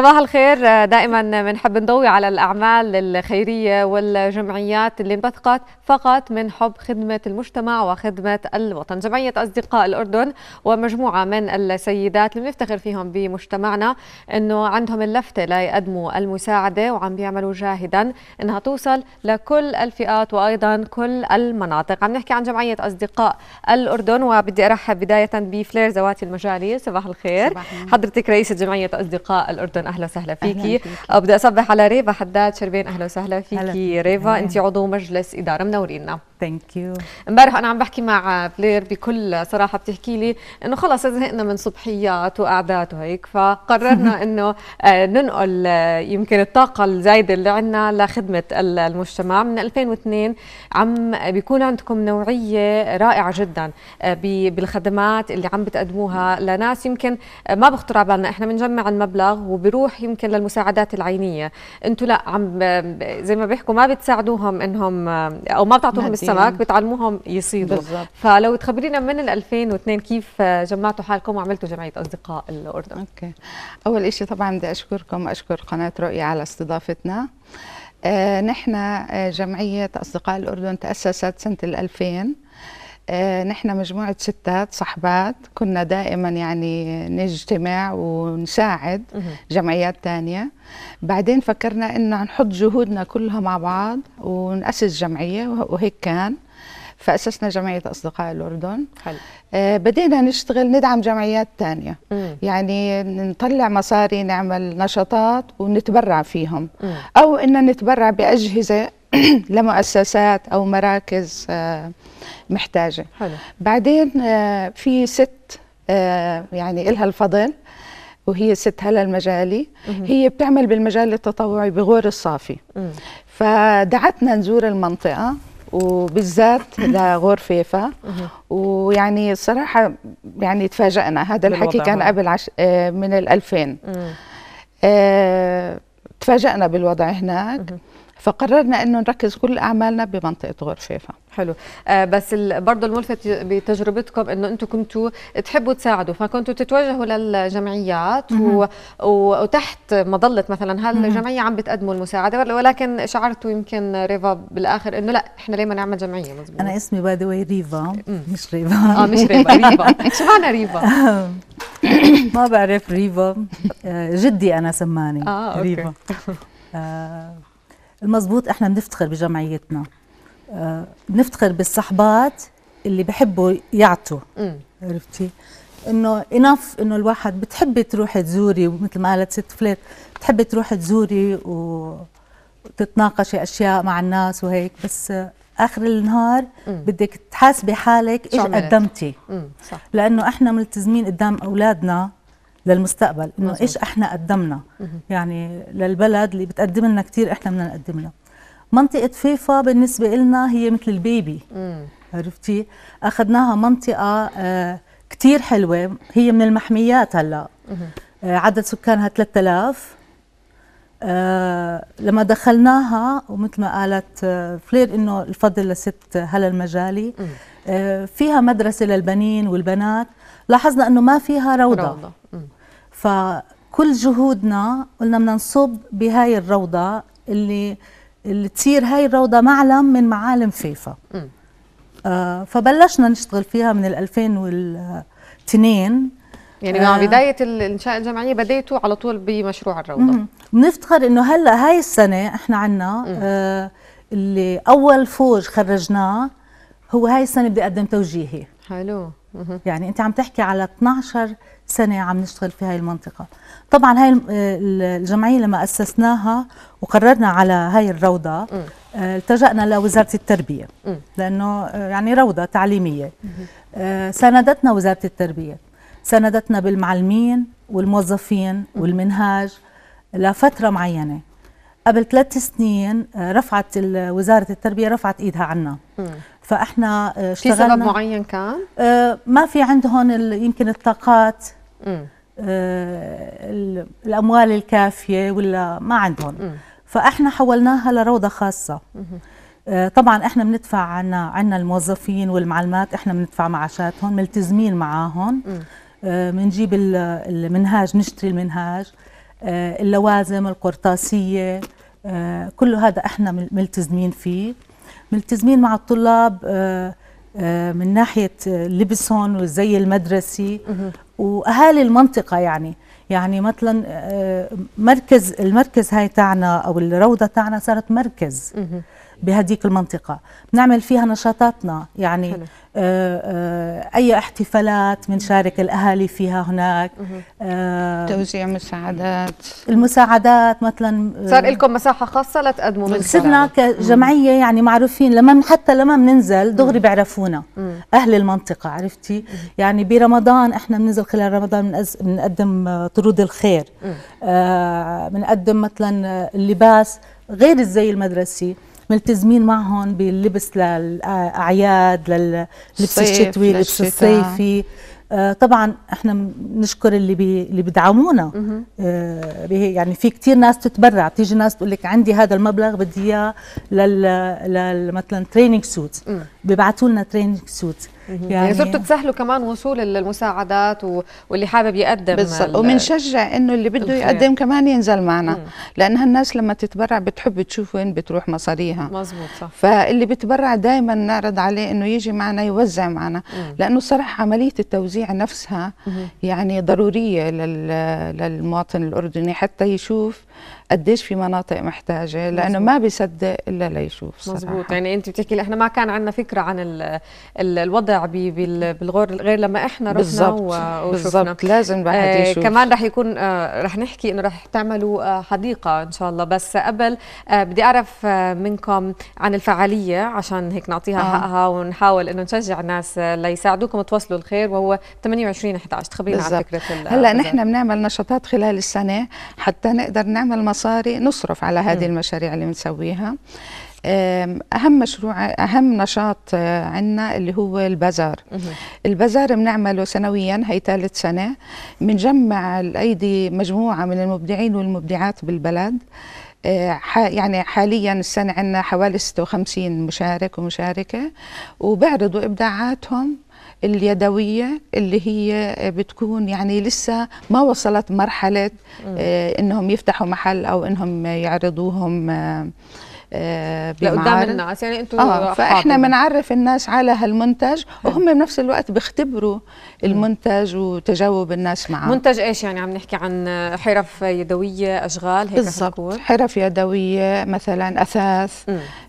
صباح الخير دائما بنحب نضوي على الأعمال الخيرية والجمعيات اللي انبثقت فقط من حب خدمة المجتمع وخدمة الوطن جمعية أصدقاء الأردن ومجموعة من السيدات اللي بنفتخر فيهم بمجتمعنا أنه عندهم اللفتة ليقدموا المساعدة وعم بيعملوا جاهدا أنها توصل لكل الفئات وأيضا كل المناطق عم نحكي عن جمعية أصدقاء الأردن وبدي أرحب بداية بفلير زواتي المجالي صباح الخير صباح حضرتك رئيسة جمعية أصدقاء الأردن اهلا وسهلا فيكي بدي اصبح على ريفا حداد شربين اهلا وسهلا فيكي ريفا انت عضو مجلس اداره منورينا ثانك يو امبارح انا عم بحكي مع بلير بكل صراحه بتحكي لي انه خلص زهقنا من صبحيات وقعدات وهيك فقررنا انه آه، ننقل آه، يمكن الطاقه الزايده اللي عندنا لخدمه المجتمع من 2002 عم بيكون عندكم نوعيه رائعه جدا آه، بالخدمات اللي عم بتقدموها لناس يمكن ما بخطر على بالنا احنا بنجمع المبلغ وبروح يمكن للمساعدات العينيه انتم لا عم زي ما بيحكوا ما بتساعدوهم انهم او ما بتعطوهم سمك بتعلموهم يصيدوا بالزبط. فلو تخبرينا من 2002 كيف جمعتوا حالكم وعملتوا جمعيه اصدقاء الاردن اوكي اول شيء طبعا بدي اشكركم اشكر قناه رؤيا على استضافتنا آه نحن آه، جمعيه اصدقاء الاردن تاسست سنه 2000 آه، نحن مجموعة ستات صحبات كنا دائما يعني نجتمع ونساعد جمعيات تانية بعدين فكرنا إنه نحط جهودنا كلها مع بعض ونأسس جمعية وهيك كان فأسسنا جمعية أصدقاء الأردن حلو. آه بدينا نشتغل ندعم جمعيات تانية مم. يعني نطلع مصاري نعمل نشاطات ونتبرع فيهم مم. أو إن نتبرع بأجهزة لمؤسسات او مراكز آه، محتاجه حلو. بعدين آه، في ست آه، يعني إلها الفضل وهي ست هلا المجالي هي بتعمل بالمجال التطوعي بغور الصافي فدعتنا نزور المنطقه وبالذات لغور فيفا ويعني الصراحة يعني تفاجئنا هذا الحكي كان قبل عش... من الألفين 2000 تفاجئنا بالوضع هناك مم. فقررنا انه نركز كل اعمالنا بمنطقه غرفافه حلو آه بس برضه الملفت بتجربتكم انه انتم كنتوا تحبوا تساعدوا فكنتوا تتوجهوا للجمعيات و... و... وتحت مظله مثلا هالجمعيه عم بتقدموا المساعده ولكن شعرتوا يمكن ريفا بالاخر انه لا احنا ليه ما نعمل جمعيه مزبوط. انا اسمي باي ذا واي ريفا مش ريفا اه مش ريفا ريفا شو معنى ريفا؟ ما بعرف ريفا آه، جدي انا سماني آه، ريفا آه، المزبوط احنا بنفتخر بجمعيتنا آه، بنفتخر بالصحبات اللي بحبوا يعطوا عرفتي انه اناف انه الواحد بتحبي تروحي تزوري مثل ما قالت ست فليت بتحبي تروحي تزوري وتتناقشي اشياء مع الناس وهيك بس اخر النهار مم. بدك تحاسبي حالك ايش قدمتي مم. صح. لانه احنا ملتزمين قدام اولادنا للمستقبل انه ايش احنا قدمنا يعني للبلد اللي بتقدم لنا كثير احنا بدنا نقدم لها منطقه فيفا بالنسبه لنا هي مثل البيبي عرفتي اخذناها منطقه آه، كثير حلوه هي من المحميات هلا آه، عدد سكانها 3000 آه، لما دخلناها ومثل ما قالت آه، فلير انه الفضل لست هلا المجالي آه، فيها مدرسه للبنين والبنات لاحظنا انه ما فيها روضه, روضة. فكل جهودنا قلنا بدنا نصب بهاي الروضه اللي اللي تصير هاي الروضه معلم من معالم فيفا آه فبلشنا نشتغل فيها من 2002 يعني مع آه. بدايه الانشاء الجامعيه بديتوا على طول بمشروع الروضه بنفتخر انه هلا هاي السنه احنا عندنا آه اللي اول فوج خرجناه هو هاي السنه بدي اقدم توجيهي حلو يعني انت عم تحكي على 12 سنه عم نشتغل في هاي المنطقه طبعا هاي آه، الجمعيه لما اسسناها وقررنا على هاي الروضه آه، التجأنا لوزارة التربية لأنه يعني روضة تعليمية ساندتنا وزارة التربية سندتنا بالمعلمين والموظفين والمنهاج لفترة معينة قبل ثلاث سنين رفعت وزارة التربية رفعت إيدها عنا فإحنا اشتغلنا في سبب معين كان؟ آه، ما في عندهم يمكن الطاقات آه، الأموال الكافية ولا ما عندهم فإحنا حولناها لروضة خاصة آه، طبعا احنا بندفع عنا عنا الموظفين والمعلمات احنا بندفع معاشاتهم ملتزمين معاهم بنجيب آه، المنهاج نشتري المنهاج آه، اللوازم القرطاسية آه، كل هذا احنا ملتزمين فيه ملتزمين مع الطلاب من ناحية لبسهم والزي المدرسي وأهالي المنطقة يعني يعني مثلا مركز المركز هاي تاعنا أو الروضة تاعنا صارت مركز بهديك المنطقة بنعمل فيها نشاطاتنا يعني آه، آه، أي احتفالات بنشارك الأهالي فيها هناك آه، توزيع مساعدات المساعدات مثلا صار لكم مساحة خاصة لتقدموا من صرنا كجمعية يعني معروفين لما حتى لما بننزل دغري بيعرفونا أهل المنطقة عرفتي يعني برمضان احنا بننزل خلال رمضان بنقدم طرود الخير بنقدم مثلا اللباس غير الزي المدرسي ملتزمين معهم باللبس للاعياد لللبس الشتوي للبس الصيفي آه، طبعا احنا بنشكر اللي بي اللي بدعمونا اه يعني في كثير ناس تتبرع بتيجي ناس تقول لك عندي هذا المبلغ بدي اياه لل مثلا تريننج سوت بيبعتوا لنا تريننج سوت يعني, يعني صرتوا تسهلوا كمان وصول المساعدات واللي حابب يقدم بالضبط وبنشجع انه اللي بده يقدم كمان ينزل معنا لان هالناس لما تتبرع بتحب تشوف وين بتروح مصاريها مزبوط صح فاللي بتبرع دائما نعرض عليه انه يجي معنا يوزع معنا لانه صراحه عمليه التوزيع نفسها يعني ضروريه للمواطن الاردني حتى يشوف قديش في مناطق محتاجه لانه مزبوط. ما بيصدق الا ليشوف صراحه مزبوط يعني انت بتحكي احنا ما كان عندنا فكره عن الـ الـ الوضع بالغور غير لما احنا رحنا وشفنا بالضبط لازم بعد آه يشوف كمان رح يكون آه رح نحكي انه رح تعملوا آه حديقه ان شاء الله بس قبل آه بدي اعرف آه منكم عن الفعاليه عشان هيك نعطيها آه. حقها ونحاول انه نشجع الناس آه، ليساعدوكم توصلوا الخير وهو 28 11 تخبرينا عن فكره هلا نحن بنعمل نشاطات خلال السنه حتى نقدر نعمل نعمل مصاري نصرف على هذه المشاريع اللي بنسويها اهم مشروع اهم نشاط آه، عندنا اللي هو البازار البازار بنعمله سنويا هي ثالث سنه بنجمع الايدي مجموعه من المبدعين والمبدعات بالبلد آه، يعني حاليا السنه عندنا حوالي 56 مشارك ومشاركه وبعرضوا ابداعاتهم اليدويه اللي هي بتكون يعني لسه ما وصلت مرحله آه، انهم يفتحوا محل او انهم يعرضوهم آه، آه، لقدام الناس يعني انتم اه فاحنا بنعرف الناس على هالمنتج وهم بنفس الوقت بيختبروا المنتج وتجاوب الناس معه منتج ايش يعني عم نحكي عن حرف يدويه اشغال هيك بالضبط حرف يدويه مثلا اثاث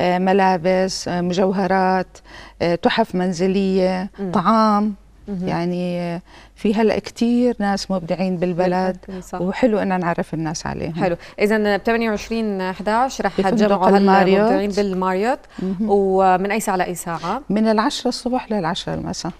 آه ملابس آه مجوهرات آه تحف منزليه مم. طعام مم. يعني في هلا كثير ناس مبدعين بالبلد وحلو ان نعرف الناس عليهم حلو اذا ب 28 11 رح تجمعوا المبدعين بالماريوت ومن اي ساعه لاي ساعه من العشرة الصبح للعشرة المساء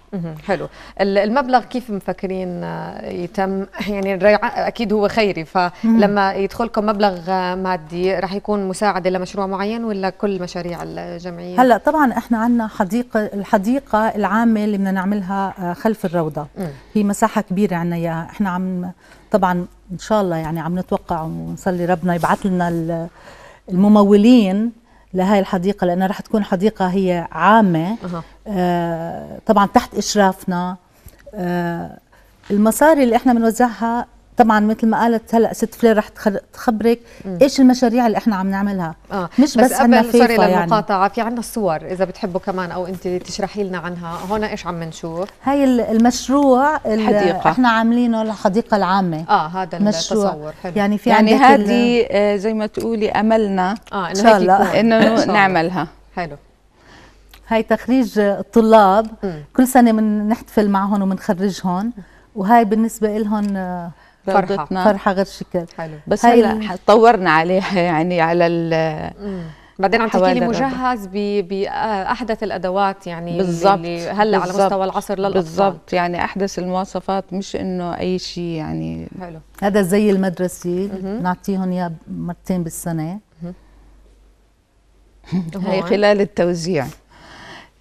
حلو المبلغ كيف مفكرين يتم يعني اكيد هو خيري فلما يدخلكم مبلغ مادي رح يكون مساعده لمشروع معين ولا كل مشاريع الجمعيه هلا طبعا احنا عندنا حديقه الحديقه العامه اللي بدنا نعملها آه، خلف الروضه هي مساحه كبيره عنا يا احنا عم طبعا ان شاء الله يعني عم نتوقع ونصلي ربنا يبعث لنا الممولين لهي الحديقه لانها رح تكون حديقه هي عامه أه. آه طبعا تحت اشرافنا آه المصاري اللي احنا بنوزعها طبعا مثل ما قالت هلا ست فلير رح تخبرك ايش المشاريع اللي احنا عم نعملها آه. مش بس, بس قبل سوري يعني. للمقاطعه في عندنا الصور اذا بتحبوا كمان او انت تشرحي لنا عنها هون ايش عم نشوف هاي المشروع الحديقه احنا عاملينه الحديقه العامه اه هذا المشروع. التصور حلو يعني في يعني هذه آه، زي ما تقولي املنا اه انه شاء الله. انه نعملها حلو هاي تخريج الطلاب م. كل سنه بنحتفل معهم وبنخرجهم وهاي بالنسبه لهم آه، فرحه فرحه غير شكل حلو بس هلا طورنا عليها يعني على ال بعدين عم تحكي لي مجهز باحدث الادوات يعني بالزبط اللي هلا على مستوى العصر للاطفال بالضبط يعني احدث المواصفات مش انه اي شيء يعني حلو هذا زي المدرسه نعطيهم اياه مرتين بالسنه هي خلال التوزيع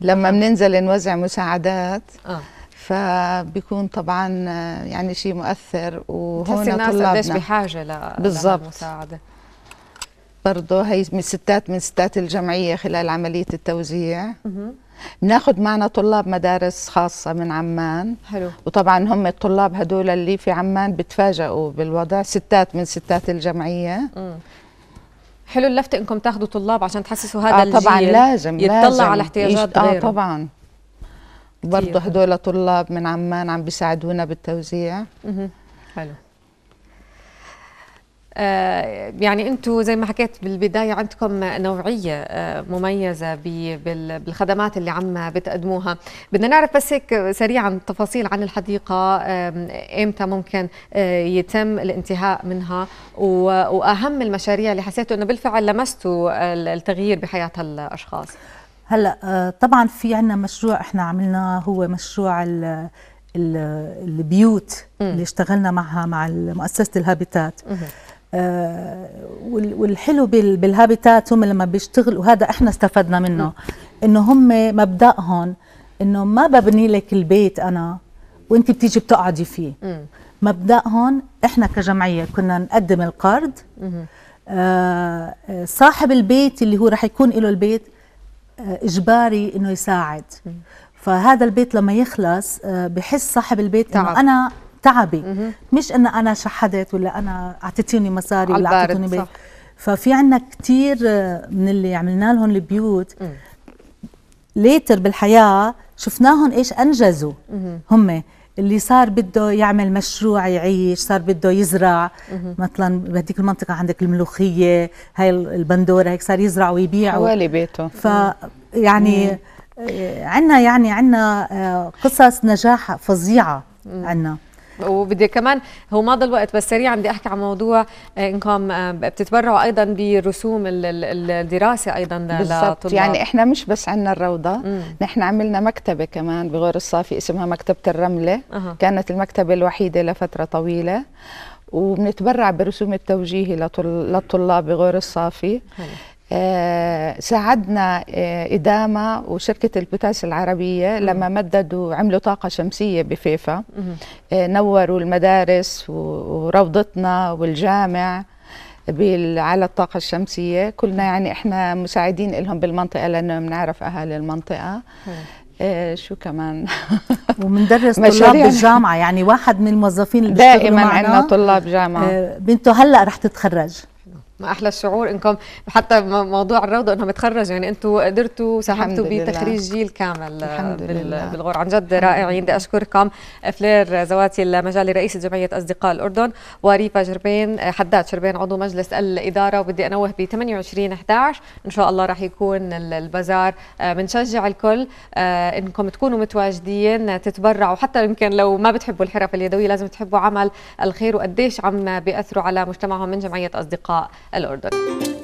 لما بننزل نوزع مساعدات آه. فبيكون طبعا يعني شيء مؤثر وهون الناس طلابنا قديش بحاجه ل بالضبط برضه هي من ستات من ستات الجمعيه خلال عمليه التوزيع بناخذ معنا طلاب مدارس خاصه من عمان حلو وطبعا هم الطلاب هدول اللي في عمان بتفاجئوا بالوضع ستات من ستات الجمعيه مم. حلو اللفت انكم تاخذوا طلاب عشان تحسسوا هذا آه الجيل طبعا لازم يتطلع لازم. على احتياجات آه، غيره اه طبعا برضه هدول طلاب من عمان عم بيساعدونا بالتوزيع حلو آه يعني انتم زي ما حكيت بالبدايه عندكم نوعيه آه مميزه بالخدمات اللي عم بتقدموها بدنا نعرف بس هيك سريعا تفاصيل عن الحديقه امتى ممكن آه يتم الانتهاء منها واهم المشاريع اللي حسيتوا انه بالفعل لمستوا التغيير بحياه هالاشخاص هلا آه، طبعا في عندنا مشروع احنا عملناه هو مشروع ال البيوت م. اللي اشتغلنا معها مع مؤسسه الهابيتات آه والحلو بالهابيتات هم لما بيشتغلوا وهذا احنا استفدنا منه انه هم مبداهم انه ما ببني لك البيت انا وانت بتيجي بتقعدي فيه مبداهم احنا كجمعيه كنا نقدم القرض آه صاحب البيت اللي هو رح يكون له البيت اجباري انه يساعد فهذا البيت لما يخلص آه، بحس صاحب البيت تعب. انه انا تعبي مش ان انا شحدت ولا انا اعطيتوني مصاري ولا اعطيتوني بيت ففي عندنا كثير آه، من اللي عملنا لهم البيوت ليتر بالحياه شفناهم ايش انجزوا هم اللي صار بده يعمل مشروع يعيش صار بده يزرع مثلا بهديك المنطقه عندك الملوخيه هاي البندوره هيك صار يزرع ويبيع حوالي بيته ف يعني عندنا يعني عندنا آه، قصص نجاح فظيعه عندنا وبدي كمان هو ما ضل وقت بس سريعا بدي احكي عن موضوع آه، انكم آه، بتتبرعوا ايضا برسوم الدراسه ايضا بالضبط يعني احنا مش بس عندنا الروضه نحن عملنا مكتبه كمان بغور الصافي اسمها مكتبه الرمله أه. كانت المكتبه الوحيده لفتره طويله وبنتبرع برسوم التوجيهي للطلاب بغور الصافي حلو. آه، ساعدنا آه، إدامة وشركة البوتاس العربية لما مددوا عملوا طاقة شمسية بفيفا آه، نوروا المدارس وروضتنا والجامع على الطاقة الشمسية كلنا يعني إحنا مساعدين لهم بالمنطقة لأنه بنعرف أهالي المنطقة إيه شو كمان ومندرس طلاب بالجامعة يعني واحد من الموظفين اللي دائما عندنا طلاب جامعة بنته هلأ رح تتخرج ما احلى الشعور انكم حتى موضوع الروضه انهم تخرجوا يعني انتم قدرتوا ساهمتوا بتخريج جيل كامل الحمد لله. بالغور عن جد رائعين بدي اشكركم فلير زواتي المجالي رئيس جمعيه اصدقاء الاردن وريفا جربين حداد شربين عضو مجلس الاداره وبدي انوه ب 28 11 ان شاء الله راح يكون البازار بنشجع آه، الكل آه، انكم تكونوا متواجدين تتبرعوا حتى يمكن لو ما بتحبوا الحرف اليدويه لازم تحبوا عمل الخير وقديش عم بياثروا على مجتمعهم من جمعيه اصدقاء el orden.